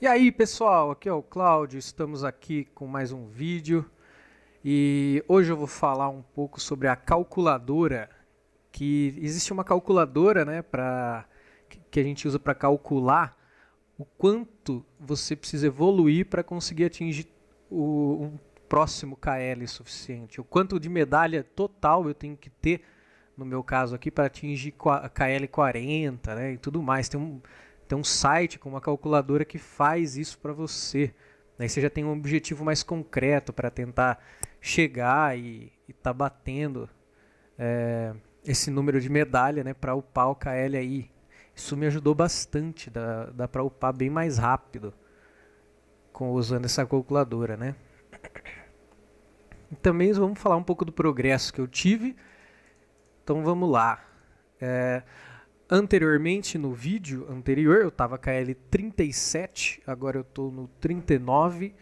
E aí pessoal, aqui é o Cláudio, estamos aqui com mais um vídeo e hoje eu vou falar um pouco sobre a calculadora, que existe uma calculadora né, pra, que a gente usa para calcular o quanto você precisa evoluir para conseguir atingir o, um próximo KL suficiente, o quanto de medalha total eu tenho que ter, no meu caso aqui, para atingir KL 40 né, e tudo mais. Tem um, tem um site com uma calculadora que faz isso para você. Aí você já tem um objetivo mais concreto para tentar chegar e estar tá batendo é, esse número de medalha né, para upar o KL aí. Isso me ajudou bastante, dá, dá para upar bem mais rápido com, usando essa calculadora. Né? E também vamos falar um pouco do progresso que eu tive. Então vamos lá. É, anteriormente no vídeo anterior, eu estava com a L37, agora eu estou no 39.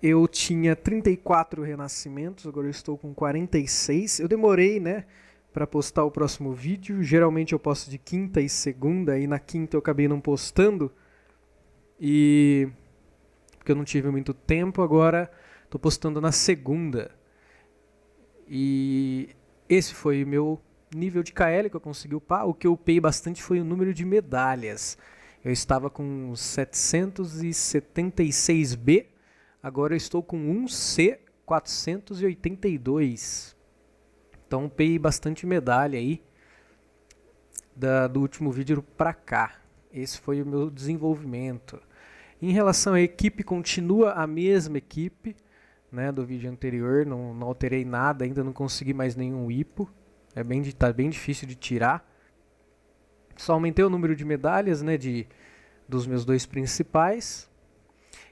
Eu tinha 34 renascimentos, agora eu estou com 46. Eu demorei, né, para postar o próximo vídeo. Geralmente eu posto de quinta e segunda e na quinta eu acabei não postando. E porque eu não tive muito tempo, agora estou postando na segunda. E esse foi o meu nível de KL que eu consegui upar, o que eu upei bastante foi o número de medalhas. Eu estava com 776B, agora eu estou com 1C482. Então upei bastante medalha aí da, do último vídeo para cá. Esse foi o meu desenvolvimento. Em relação à equipe, continua a mesma equipe né, do vídeo anterior, não, não alterei nada, ainda não consegui mais nenhum hipo é bem, tá bem difícil de tirar. Só aumentei o número de medalhas, né, de, dos meus dois principais.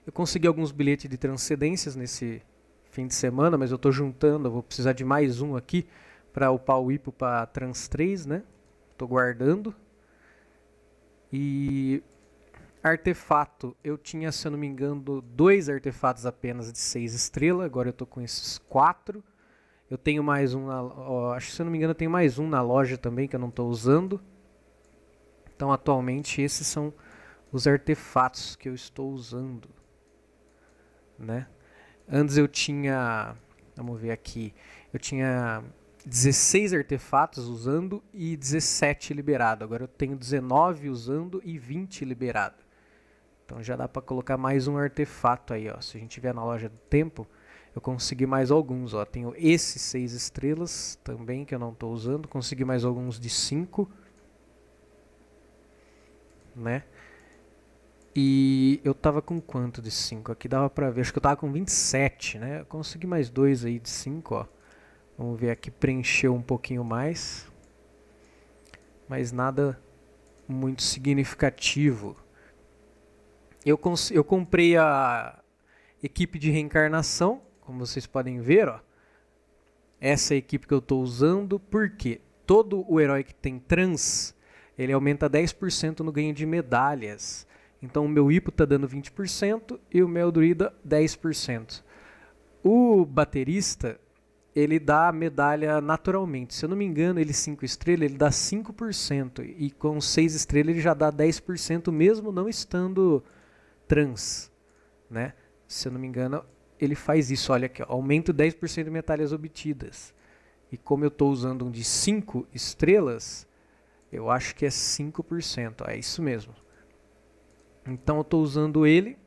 Eu consegui alguns bilhetes de transcendências nesse fim de semana, mas eu estou juntando, eu vou precisar de mais um aqui para upar o IPO para Trans 3, né? Estou guardando. E artefato, eu tinha, se eu não me engano, dois artefatos apenas de seis estrelas, agora eu estou com esses quatro. Eu tenho mais um, na, ó, acho se eu não me engano, eu tenho mais um na loja também que eu não estou usando. Então, atualmente, esses são os artefatos que eu estou usando, né? Antes eu tinha, vamos ver aqui, eu tinha 16 artefatos usando e 17 liberado. Agora eu tenho 19 usando e 20 liberado. Então já dá para colocar mais um artefato aí, ó. Se a gente vier na loja do tempo, eu consegui mais alguns, ó. Tenho esses seis estrelas também que eu não estou usando. Consegui mais alguns de cinco, né? E eu tava com quanto de 5? Aqui dava pra ver, acho que eu tava com 27, né? Eu consegui mais dois aí de 5, ó. Vamos ver aqui, preencheu um pouquinho mais. Mas nada muito significativo. Eu, eu comprei a equipe de reencarnação, como vocês podem ver, ó, essa é equipe que eu estou usando, porque todo o herói que tem trans, ele aumenta 10% no ganho de medalhas. Então o meu hipo está dando 20% e o meu druida 10%. O baterista, ele dá a medalha naturalmente. Se eu não me engano, ele 5 estrelas, ele dá 5%. E com 6 estrelas ele já dá 10%, mesmo não estando trans. Né? Se eu não me engano, ele faz isso. Olha aqui, ó, aumento 10% de medalhas obtidas. E como eu estou usando um de 5 estrelas, eu acho que é 5%. Ó, é isso mesmo. Então eu estou usando ele.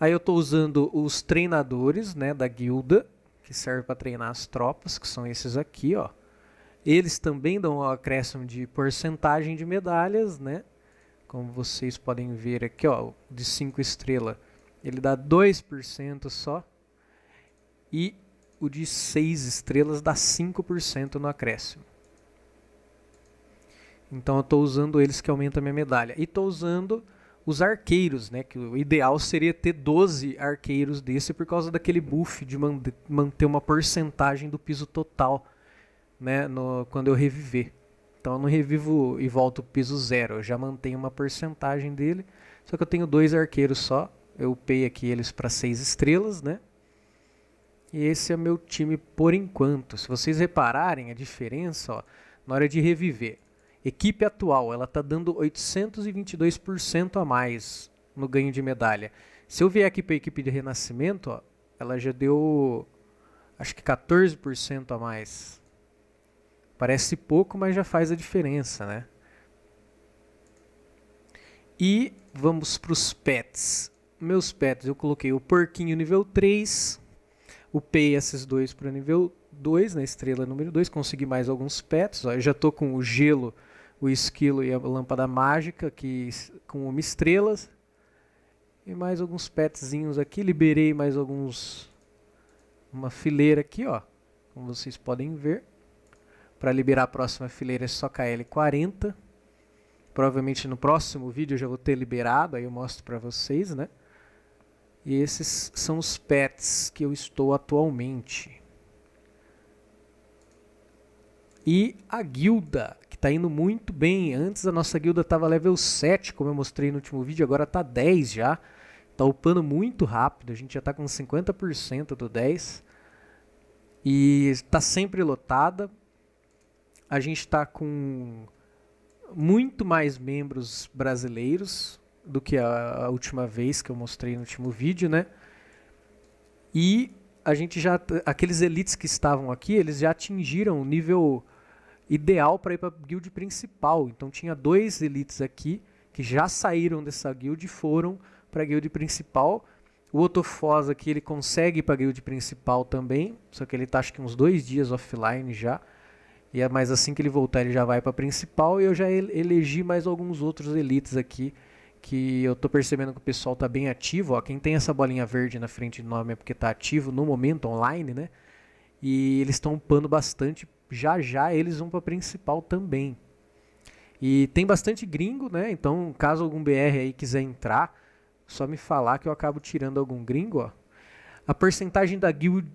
Aí eu estou usando os treinadores né, da guilda, que serve para treinar as tropas, que são esses aqui. Ó. Eles também dão um acréscimo de porcentagem de medalhas, né? Como vocês podem ver aqui, ó, de 5 estrelas ele dá 2% só. E o de 6 estrelas dá 5% no acréscimo. Então eu estou usando eles que aumentam a minha medalha. E estou usando os arqueiros, né? Que o ideal seria ter 12 arqueiros desse por causa daquele buff de manter uma porcentagem do piso total, né? No, quando eu reviver. Então eu não revivo e volto o piso zero, eu já mantenho uma porcentagem dele. Só que eu tenho dois arqueiros só eu upei aqui eles para 6 estrelas, né? E esse é meu time por enquanto. Se vocês repararem a diferença, ó, na hora de reviver. Equipe atual, ela tá dando 822% a mais no ganho de medalha. Se eu vier aqui para a equipe de renascimento, ó, ela já deu acho que 14% a mais. Parece pouco, mas já faz a diferença, né? E vamos para os pets meus pets, eu coloquei o porquinho nível 3, o esses dois para nível 2, na né, estrela número 2, consegui mais alguns pets, ó, eu já tô com o gelo, o esquilo e a lâmpada mágica que com uma estrelas e mais alguns petzinhos aqui, liberei mais alguns uma fileira aqui, ó, como vocês podem ver. Para liberar a próxima fileira é só KL40. Provavelmente no próximo vídeo eu já vou ter liberado, aí eu mostro para vocês, né? E esses são os pets que eu estou atualmente. E a guilda, que está indo muito bem. Antes a nossa guilda estava level 7, como eu mostrei no último vídeo, agora está 10 já. Está upando muito rápido, a gente já está com 50% do 10. E está sempre lotada. A gente está com muito mais membros brasileiros, do que a, a última vez que eu mostrei no último vídeo, né? E a gente já aqueles elites que estavam aqui, eles já atingiram o nível ideal para ir para a guild principal. Então tinha dois elites aqui que já saíram dessa guild e foram para a guild principal. O Otofos aqui ele consegue ir para a guild principal também, só que ele está acho que uns dois dias offline já. E é mais assim que ele voltar ele já vai para a principal e eu já elegi mais alguns outros elites aqui que eu tô percebendo que o pessoal tá bem ativo, ó, quem tem essa bolinha verde na frente do nome é porque tá ativo no momento online, né? E eles estão upando bastante, já já eles vão para principal também. E tem bastante gringo, né? Então, caso algum BR aí quiser entrar, só me falar que eu acabo tirando algum gringo, ó. A porcentagem da guild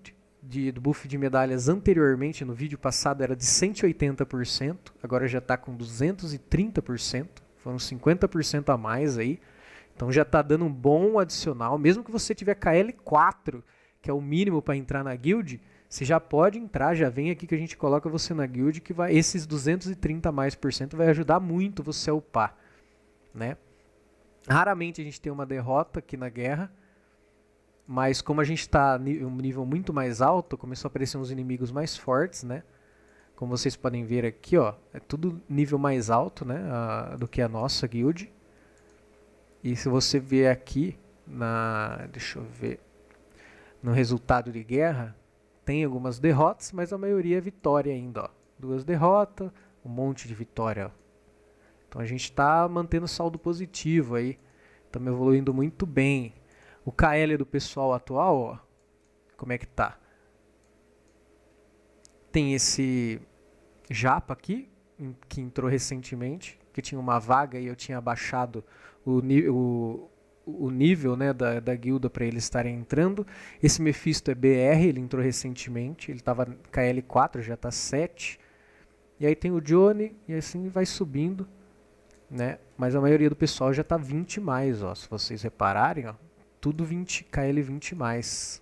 de, do buff de medalhas anteriormente, no vídeo passado, era de 180%, agora já está com 230%. Foram 50% a mais aí. Então já está dando um bom adicional. Mesmo que você tiver KL4, que é o mínimo para entrar na guild, você já pode entrar, já vem aqui que a gente coloca você na guild, que vai esses 230 a mais por cento vai ajudar muito você a upar, né? Raramente a gente tem uma derrota aqui na guerra, mas como a gente está em um nível muito mais alto, começou a aparecer uns inimigos mais fortes, né? Como vocês podem ver aqui, ó, é tudo nível mais alto né, a, do que a nossa guild. E se você ver aqui, na, deixa eu ver, no resultado de guerra, tem algumas derrotas, mas a maioria é vitória ainda. Ó. Duas derrotas, um monte de vitória. Ó. Então a gente está mantendo saldo positivo aí. Estamos evoluindo muito bem. O KL do pessoal atual, ó, como é que tá? tem esse Japa aqui, que entrou recentemente, que tinha uma vaga e eu tinha baixado o, o, o nível né, da, da guilda para ele estar entrando. Esse Mephisto é BR, ele entrou recentemente, ele estava KL4, já está 7. E aí tem o Johnny, e assim vai subindo. Né? Mas a maioria do pessoal já está 20 mais, ó. Se vocês repararem, ó, tudo 20 KL 20 mais.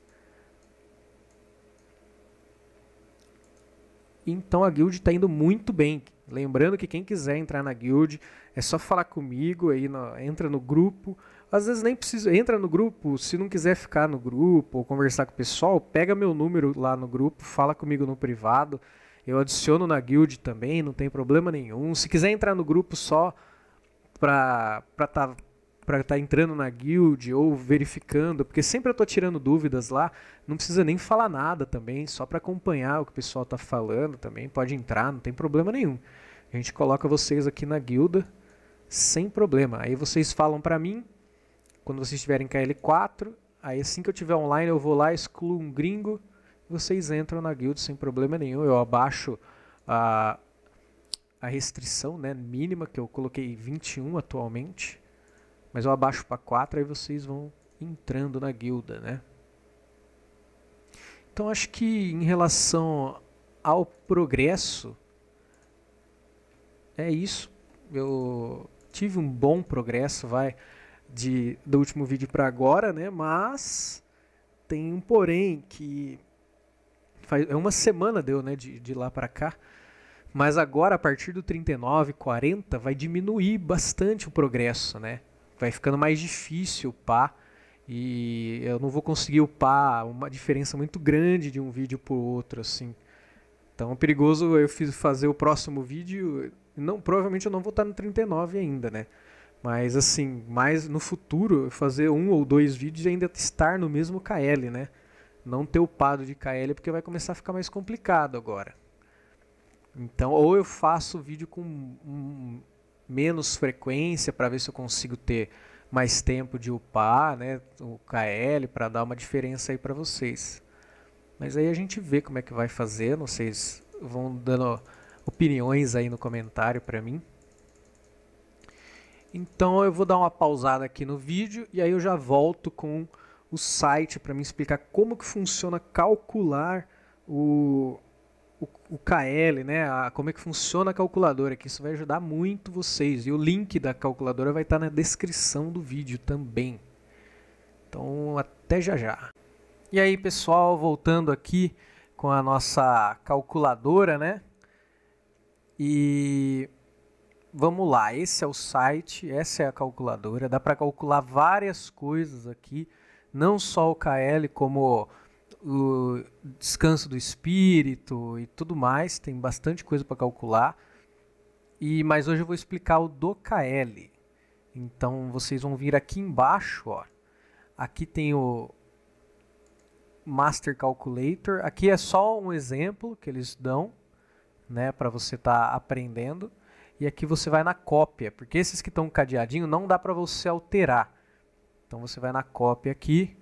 Então a guild está indo muito bem. Lembrando que quem quiser entrar na guild é só falar comigo aí, no, entra no grupo. Às vezes nem precisa, entra no grupo, se não quiser ficar no grupo ou conversar com o pessoal, pega meu número lá no grupo, fala comigo no privado. Eu adiciono na guild também, não tem problema nenhum. Se quiser entrar no grupo só para estar tá para estar tá entrando na guild ou verificando, porque sempre eu estou tirando dúvidas lá, não precisa nem falar nada também, só para acompanhar o que o pessoal está falando também, pode entrar, não tem problema nenhum. A gente coloca vocês aqui na guilda sem problema. Aí vocês falam para mim quando vocês estiverem KL4, aí assim que eu tiver online eu vou lá, excluo um gringo, vocês entram na guild sem problema nenhum. Eu abaixo a a restrição né, mínima que eu coloquei 21 atualmente mas eu abaixo para 4, aí vocês vão entrando na guilda, né? Então acho que em relação ao progresso, é isso. Eu tive um bom progresso, vai, de, do último vídeo para agora, né? Mas tem um porém que faz, é uma semana deu, né, de, de lá para cá. Mas agora, a partir do 39, 40, vai diminuir bastante o progresso, né? vai ficando mais difícil upar e eu não vou conseguir upar uma diferença muito grande de um vídeo para outro assim. Então é perigoso eu fiz fazer o próximo vídeo, não provavelmente eu não vou estar no 39 ainda, né? Mas assim, mais no futuro fazer um ou dois vídeos e ainda estar no mesmo KL, né? Não ter upado de KL porque vai começar a ficar mais complicado agora. Então, ou eu faço o vídeo com um, menos frequência para ver se eu consigo ter mais tempo de upar, né, o KL para dar uma diferença aí para vocês. Mas aí a gente vê como é que vai fazer, não vocês vão dando opiniões aí no comentário para mim. Então eu vou dar uma pausada aqui no vídeo e aí eu já volto com o site para me explicar como que funciona calcular o, o, KL, né? A, como é que funciona a calculadora, que isso vai ajudar muito vocês. E o link da calculadora vai estar na descrição do vídeo também. Então, até já já. E aí, pessoal, voltando aqui com a nossa calculadora, né? E vamos lá, esse é o site, essa é a calculadora, dá para calcular várias coisas aqui, não só o KL, como o descanso do espírito e tudo mais, tem bastante coisa para calcular. E mas hoje eu vou explicar o do KL. Então vocês vão vir aqui embaixo, ó. Aqui tem o Master Calculator. Aqui é só um exemplo que eles dão, né, para você estar tá aprendendo. E aqui você vai na cópia, porque esses que estão cadeadinho não dá para você alterar. Então você vai na cópia aqui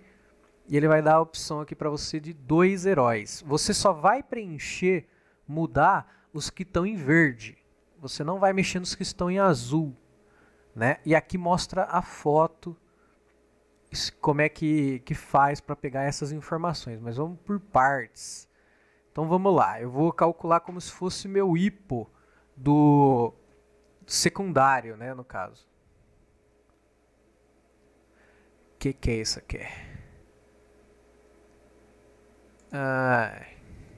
e ele vai dar a opção aqui para você de dois heróis. Você só vai preencher, mudar os que estão em verde. Você não vai mexer nos que estão em azul. Né? E aqui mostra a foto, como é que, que faz para pegar essas informações. Mas vamos por partes. Então vamos lá, eu vou calcular como se fosse meu hipo do secundário, né, no caso. O que, que é isso aqui?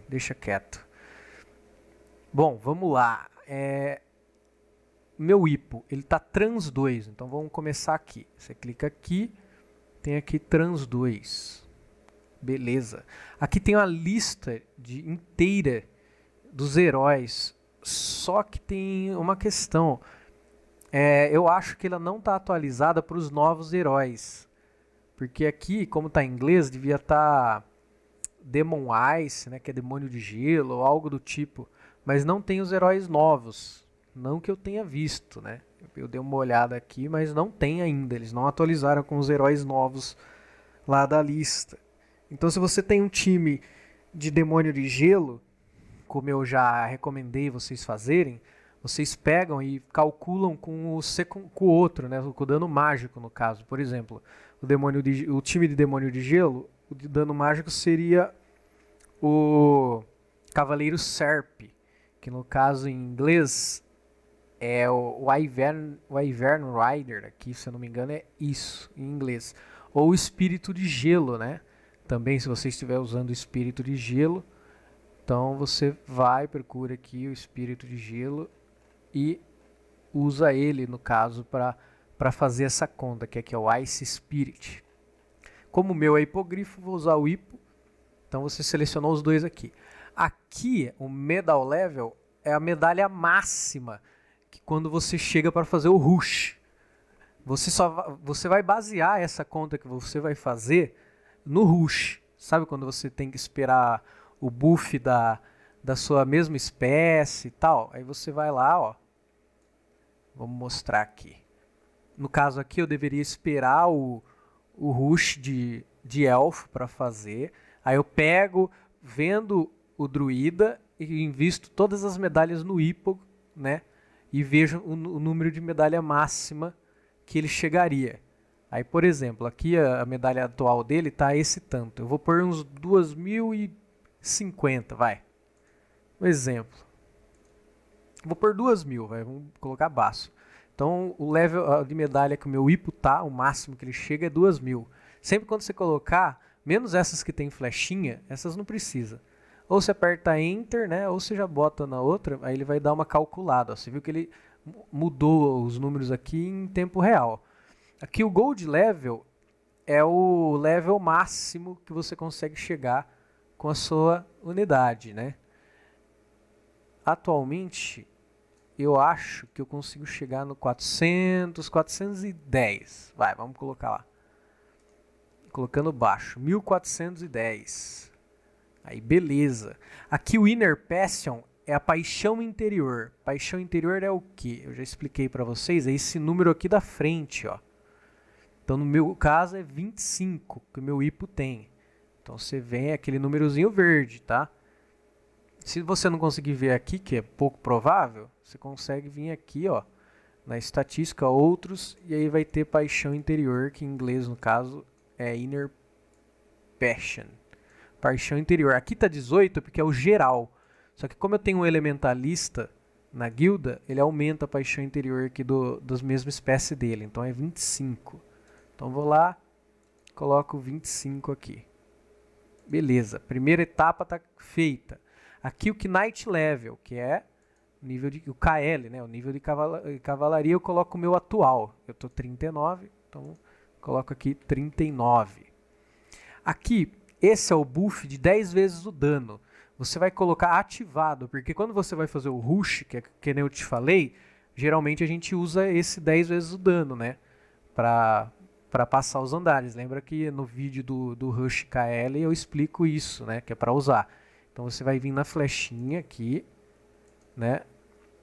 deixa quieto. Bom, vamos lá. É, meu IPO, ele está trans 2, então vamos começar aqui. Você clica aqui, tem aqui trans 2. Beleza. Aqui tem uma lista de, inteira dos heróis, só que tem uma questão. É, eu acho que ela não está atualizada para os novos heróis. Porque aqui, como está em inglês, devia estar... Tá Demon Ice, né, que é demônio de gelo, ou algo do tipo, mas não tem os heróis novos. Não que eu tenha visto, né? Eu dei uma olhada aqui, mas não tem ainda. Eles não atualizaram com os heróis novos lá da lista. Então, se você tem um time de demônio de gelo, como eu já recomendei vocês fazerem, vocês pegam e calculam com o, com o outro, né? com o dano mágico, no caso. Por exemplo, o, demônio de, o time de demônio de gelo o de dano mágico seria o Cavaleiro Serp, que no caso em inglês é o Wyvern, Rider, aqui se eu não me engano é isso em inglês. Ou Espírito de Gelo, né? Também se você estiver usando o Espírito de Gelo, então você vai, procura aqui o Espírito de Gelo e usa ele, no caso, para fazer essa conta, que aqui é, é o Ice Spirit. Como o meu é hipogrifo, vou usar o hipo. Então você selecionou os dois aqui. Aqui, o medal level é a medalha máxima que quando você chega para fazer o rush. Você só você vai basear essa conta que você vai fazer no rush. Sabe quando você tem que esperar o buff da, da sua mesma espécie e tal? Aí você vai lá, ó. Vamos mostrar aqui. No caso aqui, eu deveria esperar o, o rush de, de elfo para fazer. Aí eu pego, vendo o druida e invisto todas as medalhas no hipo, né? E vejo o, o número de medalha máxima que ele chegaria. Aí, por exemplo, aqui a, a medalha atual dele tá esse tanto. Eu vou pôr uns 2050, vai. Um exemplo. Vou pôr 2000, vai, vamos colocar baixo. Então, o level de medalha que o meu IPO tá, o máximo que ele chega é 2 mil. Sempre quando você colocar, menos essas que tem flechinha, essas não precisa. Ou você aperta Enter, né? Ou você já bota na outra, aí ele vai dar uma calculada. Ó. Você viu que ele mudou os números aqui em tempo real. Aqui o Gold Level é o level máximo que você consegue chegar com a sua unidade, né? Atualmente, eu acho que eu consigo chegar no 400, 410. Vai, vamos colocar lá. Colocando baixo, 1410. Aí, beleza. Aqui o Inner Passion é a paixão interior. Paixão interior é o que? Eu já expliquei para vocês, é esse número aqui da frente, ó. Então, no meu caso, é 25, que o meu hipo tem. Então, você vem aquele númerozinho verde, tá? Se você não conseguir ver aqui, que é pouco provável, você consegue vir aqui, ó, na estatística, outros, e aí vai ter paixão interior, que em inglês, no caso, é inner passion. Paixão interior. Aqui tá 18 porque é o geral. Só que como eu tenho um elementalista na guilda, ele aumenta a paixão interior aqui do, das mesmas espécies dele. Então é 25. Então vou lá, coloco 25 aqui. Beleza, primeira etapa está feita. Aqui o Knight Level, que é nível de. O KL, né? O nível de eh, cavalaria, eu coloco o meu atual. Eu estou 39, então coloco aqui 39. Aqui, esse é o buff de 10 vezes o dano. Você vai colocar ativado, porque quando você vai fazer o rush, que é que eu te falei, geralmente a gente usa esse 10 vezes o dano, né? para para passar os andares. Lembra que no vídeo do, do Rush KL eu explico isso, né? Que é para usar. Então você vai vir na flechinha aqui, né?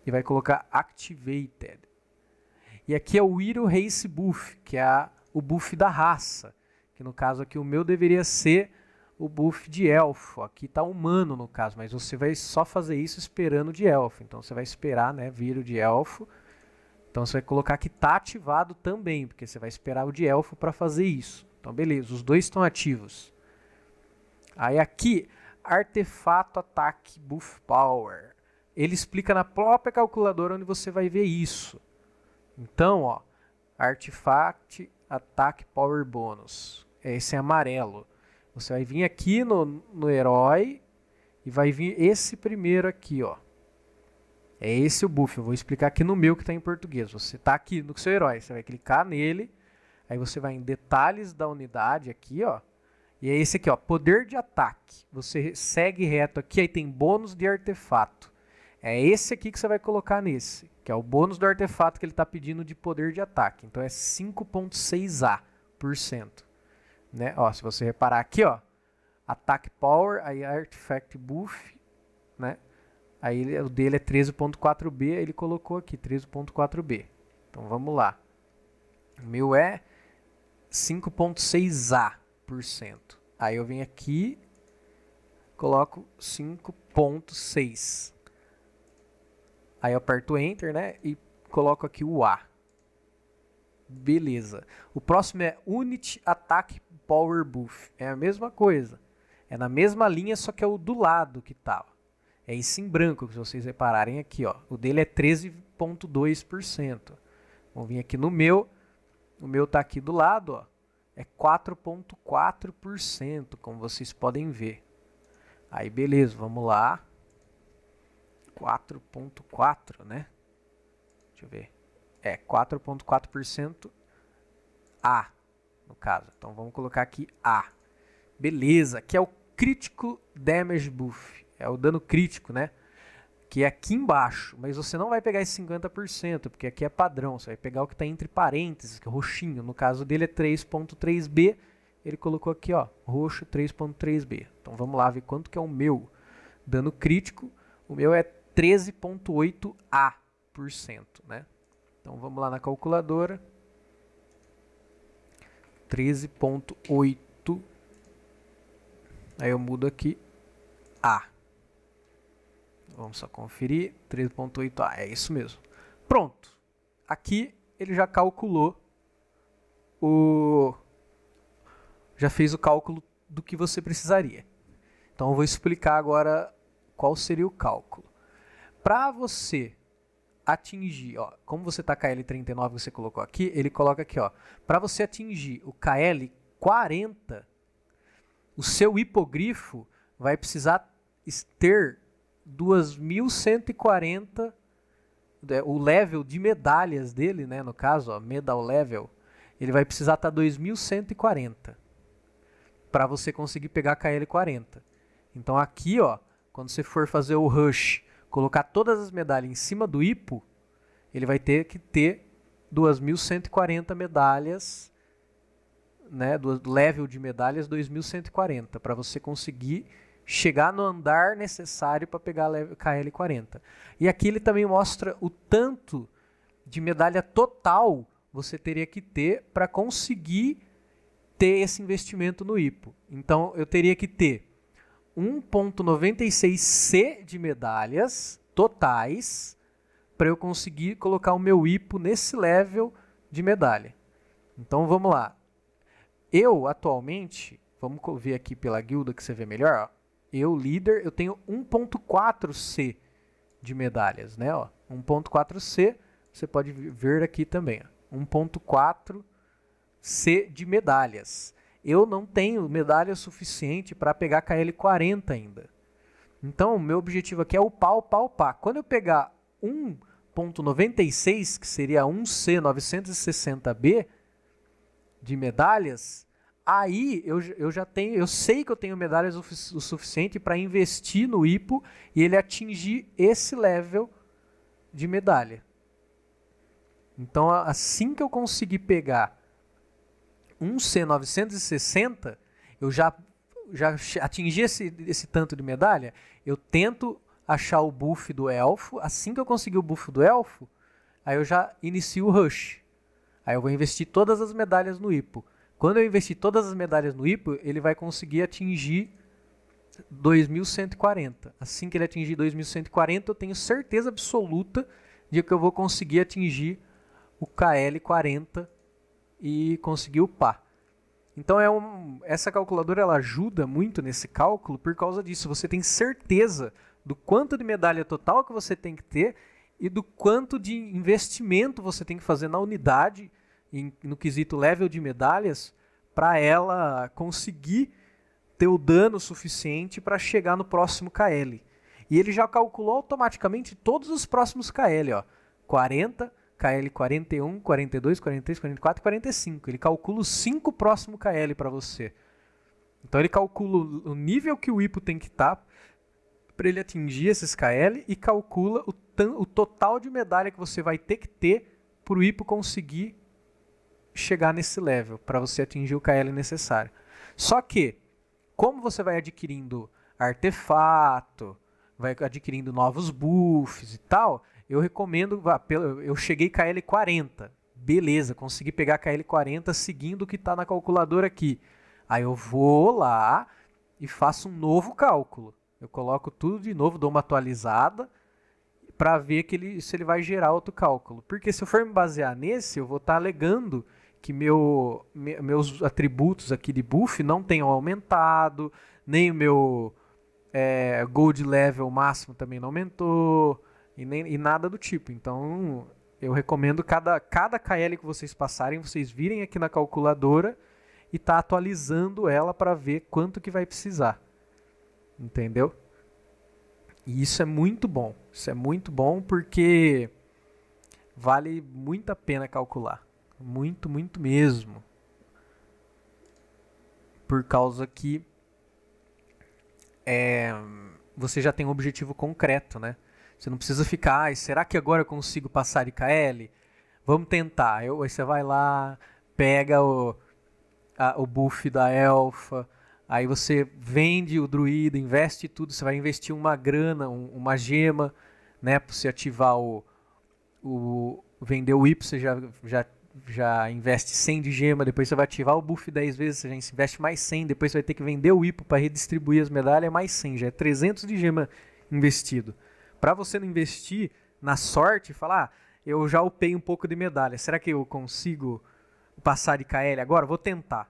e vai colocar Activated. E aqui é o Hero Race Buff, que é a, o buff da raça. Que no caso aqui o meu deveria ser o buff de elfo. Aqui está humano no caso, mas você vai só fazer isso esperando de elfo. Então você vai esperar, né, vir o de elfo. Então você vai colocar que está ativado também, porque você vai esperar o de elfo para fazer isso. Então beleza, os dois estão ativos. Aí aqui, artefato ataque buff power ele explica na própria calculadora onde você vai ver isso. Então, ó, Artifact ataque, Power Bonus. Esse é amarelo. Você vai vir aqui no, no herói e vai vir esse primeiro aqui, ó. É esse o buff. Eu vou explicar aqui no meu que está em português. Você está aqui no seu herói. Você vai clicar nele. Aí você vai em detalhes da unidade aqui, ó. E é esse aqui, ó. Poder de ataque. Você segue reto aqui. Aí tem bônus de artefato. É esse aqui que você vai colocar nesse, que é o bônus do artefato que ele está pedindo de poder de ataque. Então é 5.6A%. Né? Ó, se você reparar aqui, ó, attack power, aí artifact buff, né? Aí o dele é 13.4B, ele colocou aqui 13.4B. Então vamos lá. O meu é 5.6A%. Aí eu venho aqui, coloco 5.6. Aí eu aperto Enter, né? E coloco aqui o A. Beleza. O próximo é Unit Attack Power Buff. É a mesma coisa. É na mesma linha, só que é o do lado que tava. Tá, é esse em branco, que vocês repararem aqui, ó. O dele é 13.2%. Vamos vir aqui no meu. O meu tá aqui do lado, ó. É 4.4%, como vocês podem ver. Aí, beleza, vamos lá. 4.4, né? Deixa eu ver. É, 4.4% A, no caso. Então vamos colocar aqui A. Beleza, que é o crítico damage buff. É o dano crítico, né? Que é aqui embaixo. Mas você não vai pegar esse 50%, porque aqui é padrão. Você vai pegar o que está entre parênteses, que é roxinho. No caso dele é 3.3B. Ele colocou aqui, ó, roxo 3.3B. Então vamos lá ver quanto que é o meu dano crítico. O meu é 13,8%. Né? Então vamos lá na calculadora. 13,8. Aí eu mudo aqui A. Vamos só conferir. 13,8A. É isso mesmo. Pronto. Aqui ele já calculou o. Já fez o cálculo do que você precisaria. Então eu vou explicar agora qual seria o cálculo para você atingir, ó, como você tá KL39 você colocou aqui, ele coloca aqui, ó, para você atingir o KL40, o seu hipogrifo vai precisar ter 2140 é, o level de medalhas dele, né, no caso, ó, medal level, ele vai precisar estar tá 2140 para você conseguir pegar KL40. Então aqui, ó, quando você for fazer o rush colocar todas as medalhas em cima do IPO, ele vai ter que ter 2.140 medalhas, né, do level de medalhas 2.140, para você conseguir chegar no andar necessário para pegar a KL40. E aqui ele também mostra o tanto de medalha total você teria que ter para conseguir ter esse investimento no IPO. Então eu teria que ter 1.96C de medalhas totais para eu conseguir colocar o meu IPO nesse level de medalha. Então vamos lá. Eu atualmente, vamos ver aqui pela guilda que você vê melhor, ó. eu líder, eu tenho 1.4C de medalhas, né, ó. 1.4C, você pode ver aqui também, 1.4C de medalhas eu não tenho medalha suficiente para pegar KL40 ainda. Então, o meu objetivo aqui é upar, upar, upar. Quando eu pegar 1.96, que seria 1C960B de medalhas, aí eu, eu já tenho, eu sei que eu tenho medalhas o suficiente para investir no IPO e ele atingir esse level de medalha. Então, assim que eu conseguir pegar um C960, eu já, já atingi esse, esse tanto de medalha, eu tento achar o buff do elfo. Assim que eu conseguir o buff do elfo, aí eu já inicio o rush. Aí eu vou investir todas as medalhas no hipo. Quando eu investir todas as medalhas no hipo, ele vai conseguir atingir 2140. Assim que ele atingir 2140, eu tenho certeza absoluta de que eu vou conseguir atingir o KL40 e conseguir o Então é um, essa calculadora ela ajuda muito nesse cálculo por causa disso. Você tem certeza do quanto de medalha total que você tem que ter e do quanto de investimento você tem que fazer na unidade, em, no quesito level de medalhas, para ela conseguir ter o dano suficiente para chegar no próximo KL. E ele já calculou automaticamente todos os próximos KL, ó. 40, KL 41, 42, 43, 44 45. Ele calcula os 5 próximos KL para você. Então ele calcula o nível que o IPO tem que estar tá para ele atingir esses KL e calcula o, o, total de medalha que você vai ter que ter para o IPO conseguir chegar nesse level, para você atingir o KL necessário. Só que, como você vai adquirindo artefato, vai adquirindo novos buffs e tal, eu recomendo, eu cheguei KL40, beleza, consegui pegar KL40 seguindo o que está na calculadora aqui. Aí eu vou lá e faço um novo cálculo. Eu coloco tudo de novo, dou uma atualizada para ver que ele, se ele vai gerar outro cálculo. Porque se eu for me basear nesse, eu vou estar tá alegando que meu, me, meus atributos aqui de buff não tenham aumentado, nem o meu é, gold level máximo também não aumentou, e, nem, e nada do tipo. Então, eu recomendo cada, cada KL que vocês passarem, vocês virem aqui na calculadora e tá atualizando ela para ver quanto que vai precisar. Entendeu? E isso é muito bom. Isso é muito bom porque vale muito a pena calcular. Muito, muito mesmo. Por causa que é, você já tem um objetivo concreto, né? Você não precisa ficar, ai, será que agora eu consigo passar IKL? Vamos tentar. Eu, aí você vai lá, pega o, a, o buff da elfa, aí você vende o druida, investe tudo, você vai investir uma grana, um, uma gema, né, para você ativar o, o vender o IP, você já, já, já investe 100 de gema, depois você vai ativar o buff 10 vezes, você já investe mais 100, depois você vai ter que vender o ipo para redistribuir as medalhas, é mais 100, já é 300 de gema investido. Para você não investir na sorte e falar, ah, eu já upei um pouco de medalha, será que eu consigo passar de KL agora? Vou tentar.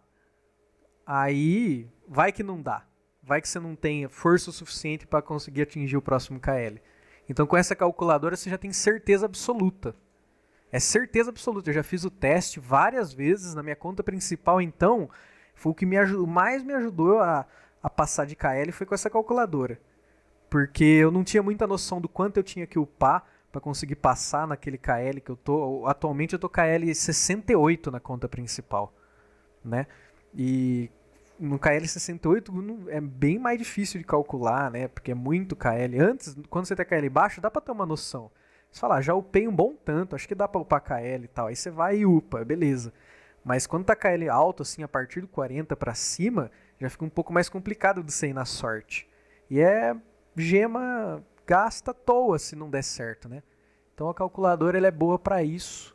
Aí vai que não dá. Vai que você não tem força o suficiente para conseguir atingir o próximo KL. Então com essa calculadora você já tem certeza absoluta. É certeza absoluta. Eu já fiz o teste várias vezes na minha conta principal, então foi o que me ajudou, mais me ajudou a, a passar de KL foi com essa calculadora porque eu não tinha muita noção do quanto eu tinha que upar para conseguir passar naquele KL que eu tô. Atualmente eu tô KL 68 na conta principal, né? E no KL 68 é bem mais difícil de calcular, né? Porque é muito KL. Antes, quando você tem KL baixo, dá para ter uma noção. Você fala, ah, já upei um bom tanto, acho que dá para upar KL e tal. Aí você vai e upa, beleza. Mas quando tá KL alto, assim, a partir do 40 para cima, já fica um pouco mais complicado de você ir na sorte. E é gema gasta à toa se não der certo, né? Então a calculadora ela é boa para isso,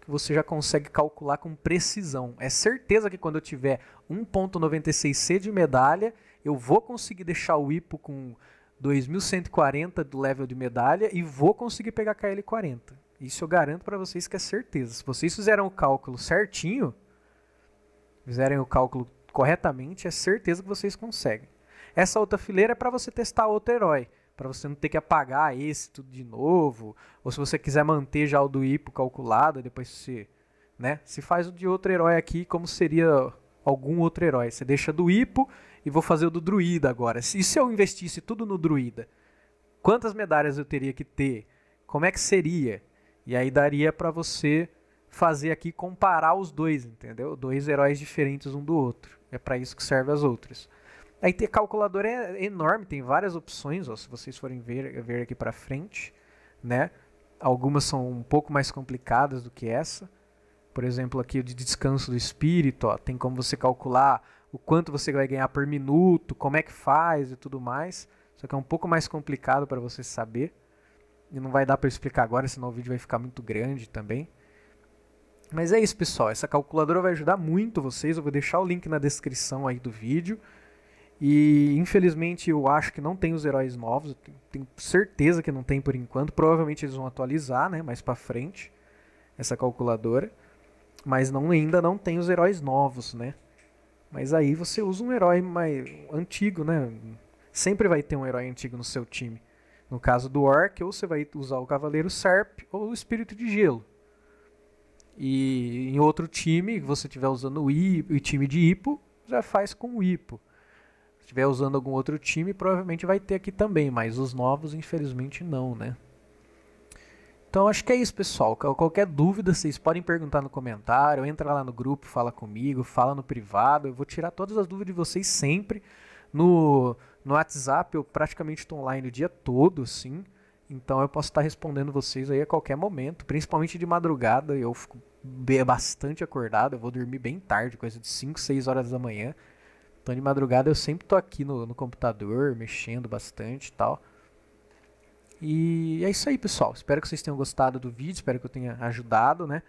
que você já consegue calcular com precisão. É certeza que quando eu tiver 1.96C de medalha, eu vou conseguir deixar o IPO com 2140 do level de medalha e vou conseguir pegar KL40. Isso eu garanto para vocês que é certeza. Se vocês fizeram o cálculo certinho, fizerem o cálculo corretamente, é certeza que vocês conseguem. Essa outra fileira é para você testar outro herói, para você não ter que apagar esse tudo de novo, ou se você quiser manter já o do hipo calculado, depois você, né, se faz o de outro herói aqui como seria algum outro herói. Você deixa do hipo e vou fazer o do druida agora. E se eu investisse tudo no druida? Quantas medalhas eu teria que ter? Como é que seria? E aí daria para você fazer aqui comparar os dois, entendeu? Dois heróis diferentes um do outro. É para isso que serve as outras. Aí ter calculadora é enorme, tem várias opções, ó, se vocês forem ver, ver aqui para frente, né? Algumas são um pouco mais complicadas do que essa. Por exemplo, aqui o de descanso do espírito, ó, tem como você calcular o quanto você vai ganhar por minuto, como é que faz e tudo mais. Só que é um pouco mais complicado para você saber. E não vai dar para explicar agora, senão o vídeo vai ficar muito grande também. Mas é isso, pessoal. Essa calculadora vai ajudar muito vocês. Eu vou deixar o link na descrição aí do vídeo. E infelizmente eu acho que não tem os heróis novos, tenho certeza que não tem por enquanto. Provavelmente eles vão atualizar, né, mais para frente essa calculadora, mas não ainda não tem os heróis novos, né? Mas aí você usa um herói mais antigo, né? Sempre vai ter um herói antigo no seu time. No caso do Orc, ou você vai usar o Cavaleiro Serp ou o Espírito de Gelo. E em outro time, você estiver usando o, I, o time de Hipo, já faz com o Hipo estiver usando algum outro time, provavelmente vai ter aqui também, mas os novos, infelizmente, não, né? Então acho que é isso, pessoal. Qualquer dúvida, vocês podem perguntar no comentário, entra lá no grupo, fala comigo, fala no privado. Eu vou tirar todas as dúvidas de vocês sempre. No, no WhatsApp eu praticamente estou online o dia todo, sim. Então eu posso estar respondendo vocês aí a qualquer momento, principalmente de madrugada. Eu fico bastante acordado, eu vou dormir bem tarde, coisa de 5, 6 horas da manhã. Então de madrugada eu sempre tô aqui no, no computador, mexendo bastante e tal. E é isso aí, pessoal. Espero que vocês tenham gostado do vídeo, espero que eu tenha ajudado, né?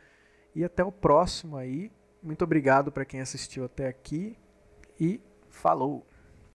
E até o próximo aí. Muito obrigado para quem assistiu até aqui e falou!